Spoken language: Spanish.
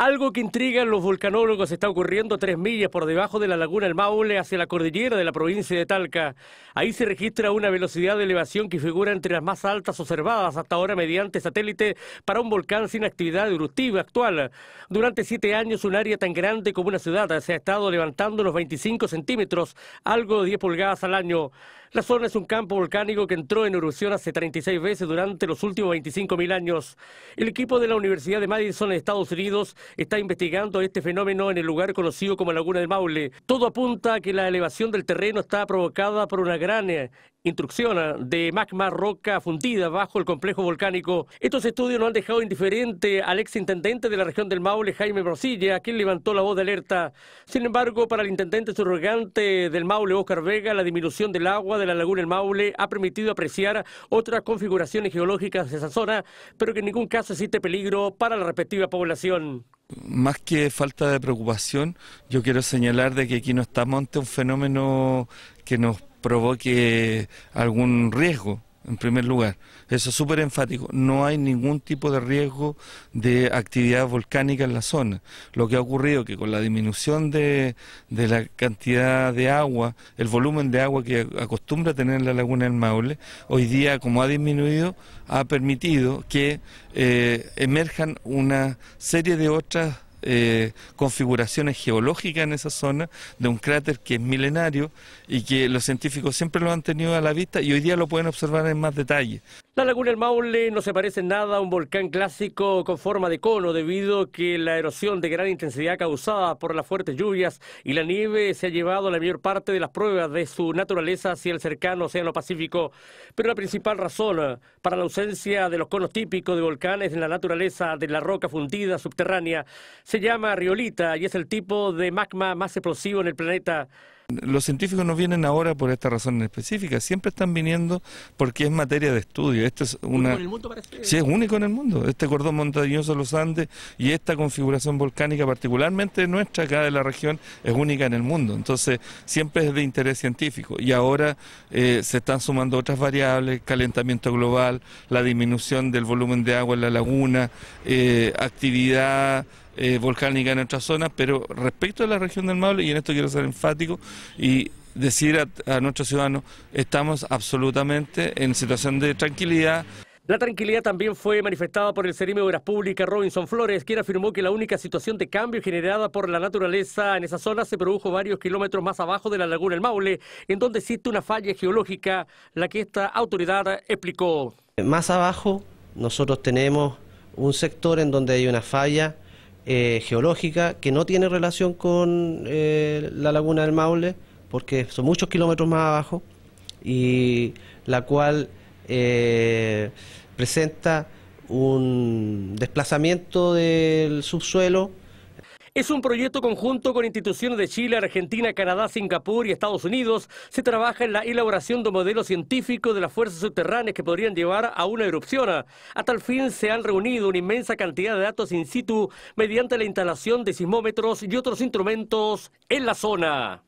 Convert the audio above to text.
Algo que intriga a los volcanólogos... está ocurriendo tres millas por debajo de la laguna El Maule hacia la cordillera de la provincia de Talca. Ahí se registra una velocidad de elevación que figura entre las más altas observadas hasta ahora mediante satélite para un volcán sin actividad eruptiva actual. Durante siete años un área tan grande como una ciudad se ha estado levantando unos 25 centímetros, algo de 10 pulgadas al año. La zona es un campo volcánico que entró en erupción hace 36 veces durante los últimos 25.000 años. El equipo de la Universidad de Madison, Estados Unidos, está investigando este fenómeno en el lugar conocido como Laguna del Maule. Todo apunta a que la elevación del terreno está provocada por una gran eh, instrucción eh, de magma roca fundida bajo el complejo volcánico. Estos estudios no han dejado indiferente al ex intendente de la región del Maule, Jaime Brosilla, quien levantó la voz de alerta. Sin embargo, para el intendente surrogante del Maule, Oscar Vega, la disminución del agua de la Laguna del Maule ha permitido apreciar otras configuraciones geológicas de esa zona, pero que en ningún caso existe peligro para la respectiva población más que falta de preocupación, yo quiero señalar de que aquí no estamos ante un fenómeno que nos provoque algún riesgo en primer lugar. Eso es súper enfático. No hay ningún tipo de riesgo de actividad volcánica en la zona. Lo que ha ocurrido es que con la disminución de, la cantidad de agua, el volumen de agua que acostumbra tener la laguna del Maule, hoy día como ha disminuido, ha permitido que eh, emerjan una serie de otras eh, configuraciones geológicas en esa zona, de un cráter que es milenario y que los científicos siempre lo han tenido a la vista y hoy día lo pueden observar en más detalle. La laguna del Maule no se parece en nada a un volcán clásico con forma de cono debido a que la erosión de gran intensidad causada por las fuertes lluvias y la nieve se ha llevado la mayor parte de las pruebas de su naturaleza hacia el cercano Océano Pacífico. Pero la principal razón para la ausencia de los conos típicos de volcanes en la naturaleza de la roca fundida subterránea se llama riolita y es el tipo de magma más explosivo en el planeta. Los científicos no vienen ahora por esta razón en específica, siempre están viniendo porque es materia de estudio. Esto es una... En el mundo Sí, es único en el mundo. Este cordón montañoso de los Andes y esta configuración volcánica, particularmente nuestra acá de la región, es única en el mundo. Entonces, siempre es de interés científico. Y ahora eh, se están sumando otras variables, calentamiento global, la disminución del volumen de agua en la laguna, eh, actividad eh, volcánica en nuestra zona, pero respecto a la región del Maule, y en esto quiero ser enfático y decir a, nuestros ciudadanos, estamos absolutamente en situación de tranquilidad. La tranquilidad también fue manifestada por el Cerime de Obras Públicas Robinson Flores, quien afirmó que la única situación de cambio generada por la naturaleza en esa zona se produjo varios kilómetros más abajo de la laguna del Maule, en donde existe una falla geológica, la que esta autoridad explicó. Más abajo nosotros tenemos un sector en donde hay una falla eh, geológica que no tiene relación con eh, la laguna del Maule, porque son muchos kilómetros más abajo, y la cual eh, presenta un desplazamiento del subsuelo es un proyecto conjunto con instituciones de Chile, Argentina, Canadá, Singapur y Estados Unidos. Se trabaja en la elaboración de modelos científicos de las fuerzas subterráneas que podrían llevar a una erupción. A tal fin se han reunido una inmensa cantidad de datos in situ mediante la instalación de sismómetros y otros instrumentos en la zona.